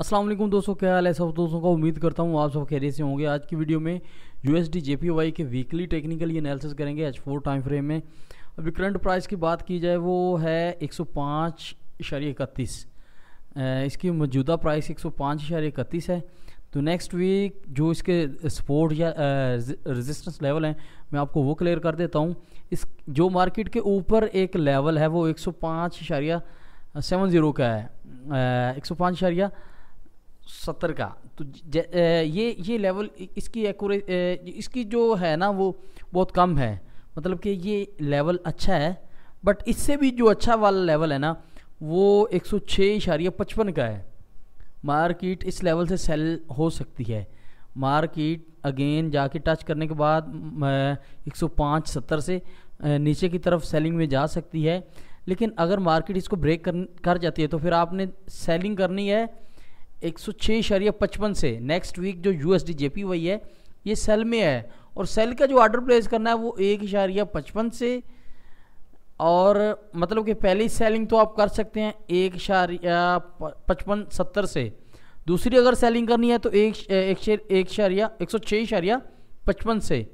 असलम दोस्तों क्या हाल है सब दोस्तों का उम्मीद करता हूँ आप सब खैरियत से होंगे आज की वीडियो में यू एस के वीकली ये एनालिसिस करेंगे एच फोर टाइम फ्रेम में अभी करंट प्राइस की बात की जाए वो है एक सौ पाँच इशारे इकतीस इसकी मौजूदा प्राइस एक सौ पाँच इशारे इकतीस है तो नेक्स्ट वीक जो इसके सपोर्ट या रेजिस्टेंस लेवल हैं मैं आपको वो क्लियर कर देता हूँ इस जो मार्केट के ऊपर एक लेवल है वो एक सौ पाँच इशारिया सेवन ज़ीरो का है एक सौ पाँच इशारिया सत्तर का तो ये ये लेवल इसकी एक्यूरे इसकी जो है ना वो बहुत कम है मतलब कि ये लेवल अच्छा है बट इससे भी जो अच्छा वाला लेवल है ना वो एक सौ छः इशारिया पचपन का है मार्केट इस लेवल से सेल हो सकती है मार्केट अगेन जाके टच करने के बाद एक सौ पाँच सत्तर से नीचे की तरफ सेलिंग में जा सकती है लेकिन अगर मार्केट इसको ब्रेक कर कर जाती है तो फिर आपने सेलिंग करनी है एक सौ छः इशारिया पचपन से नेक्स्ट वीक जो U S D J P Y है ये सेल में है और सेल का जो ऑर्डर प्लेस करना है वो एक इशारिया पचपन से और मतलब कि पहली सेलिंग तो आप कर सकते हैं एक इशारिया पचपन सत्तर से दूसरी अगर सेलिंग करनी है तो एक एक इशारिया एक सौ छः इशारिया पचपन से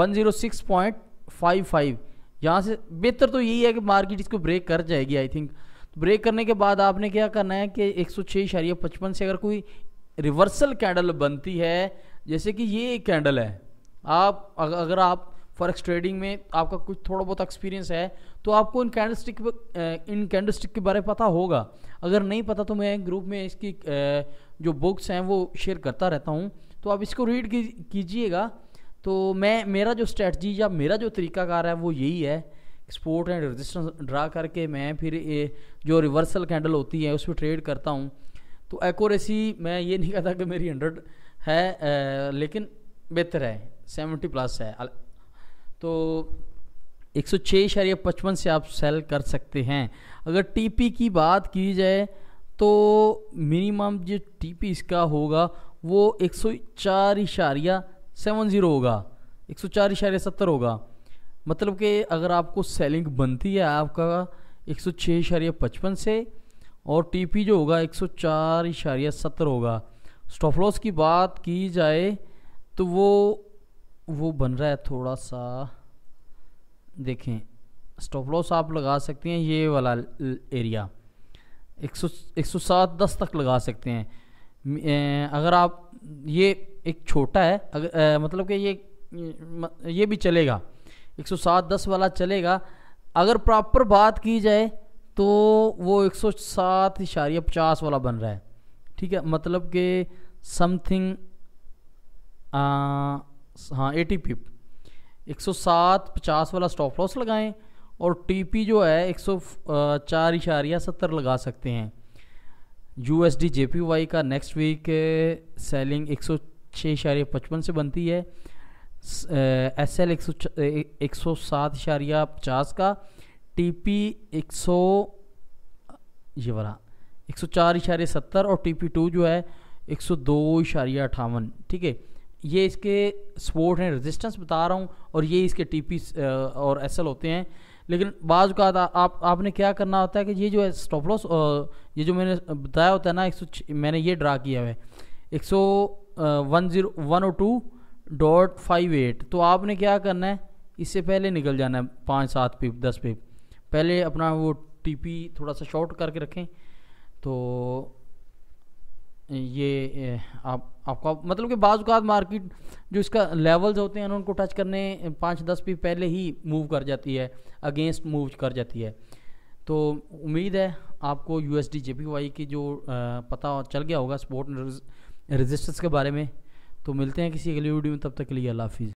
one zero six point five five यहाँ से बेहतर तो यही है कि मार्केट इसको ब्रेक कर जाएगी आई थिंक तो ब्रेक करने के बाद आपने क्या करना है कि एक से अगर कोई रिवर्सल कैंडल बनती है जैसे कि ये एक कैंडल है आप अगर आप फॉरेक्स ट्रेडिंग में आपका कुछ थोड़ा बहुत एक्सपीरियंस है तो आपको इन कैंडल स्टिक इन कैंडल स्टिक के बारे में पता होगा अगर नहीं पता तो मैं ग्रुप में इसकी जो बुक्स हैं वो शेयर करता रहता हूँ तो आप इसको रीड कीजिएगा तो मैं मेरा जो स्ट्रेटजी या मेरा जो तरीकाकार है वो यही है स्पोर्ट एंड रजिस्टेंस ड्रा करके मैं फिर ये जो रिवर्सल कैंडल होती है उस पर ट्रेड करता हूँ तो एक्यूरेसी मैं ये नहीं कहता कि मेरी हंड्रेड है आ, लेकिन बेहतर है सेवेंटी प्लस है तो एक सौ छः इशारिया पचपन से आप सेल कर सकते हैं अगर टीपी की बात की जाए तो मिनिमम जो टीपी इसका होगा वो एक सौ चार इशारिया सेवन ज़ीरो होगा एक सौ चार इशारिया सत्तर होगा मतलब कि अगर आपको सेलिंग बनती है आपका एक सौ छः इशारिया पचपन से और टीपी जो होगा एक सौ चार इशारिया सत्तर होगा स्टॉप लॉस की बात की जाए तो वो वो बन रहा है थोड़ा सा देखें स्टॉप लॉस आप लगा सकते हैं ये वाला एरिया एक सौ एक सौ सात दस तक लगा सकते हैं अगर आप ये एक छोटा है अगर आ, मतलब कि ये ये भी चलेगा एक सौ सात दस वाला चलेगा अगर प्रॉपर बात की जाए तो वो एक सौ सात इशारिया पचास वाला बन रहा है ठीक है मतलब कि समथिंग हाँ एटी पिप एक सौ सात पचास वाला स्टॉप लॉस लगाएं और टीपी जो है एक सौ चार इशारिया सत्तर लगा सकते हैं U S D J P Y का नेक्स्ट वीक सेलिंग एक सौ छः इशारे पचपन से बनती है एस एल एक सौ सात इशारिया पचास का टी पी एक सौ ये वाला एक सौ चार इशारे सत्तर और टी पी टू जो है एक सौ दो इशारिया अठावन ठीक है ये इसके सपोर्ट हैं रेजिस्टेंस बता रहा हूँ और ये इसके टी पी और एस एल होते हैं लेकिन बाज़ का आप आपने क्या करना होता है कि ये जो है स्टॉप लॉस ये जो मैंने बताया होता है ना एक सौ मैंने ये ड्रा किया हुआ है एक सौ वन जीरो वन और टू डॉट फाइव एट तो आपने क्या करना है इससे पहले निकल जाना है पाँच सात पिप दस पिप पहले अपना वो टीपी थोड़ा सा शॉर्ट करके रखें तो ये आप आपका मतलब कि बाज़ मार्केट जो इसका लेवल्स होते हैं उनको टच करने पाँच दस पिप पहले ही मूव कर जाती है अगेंस्ट मूव कर जाती है तो उम्मीद है आपको U S D J P Y की जो पता चल गया होगा स्पोर्ट रेजिस्टेंस के बारे में तो मिलते हैं किसी अगली वीडियो में तब तक के लिए अल्लाह हाफिज़